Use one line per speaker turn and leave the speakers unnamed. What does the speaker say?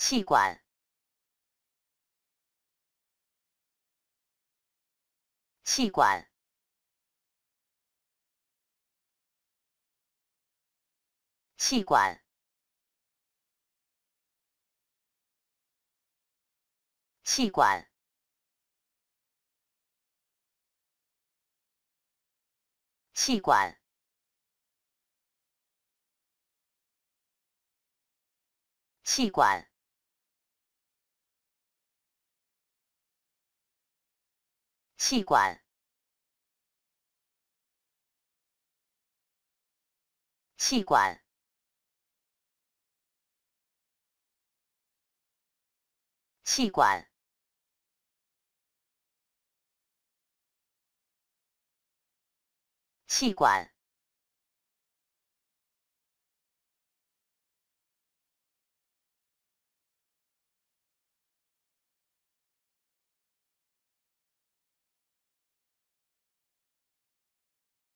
气管，气管，气管，气管，气管，气管。气管，气管，气管，气管。